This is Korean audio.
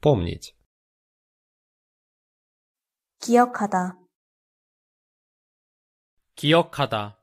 Помнить. 기억하다. 기억하다.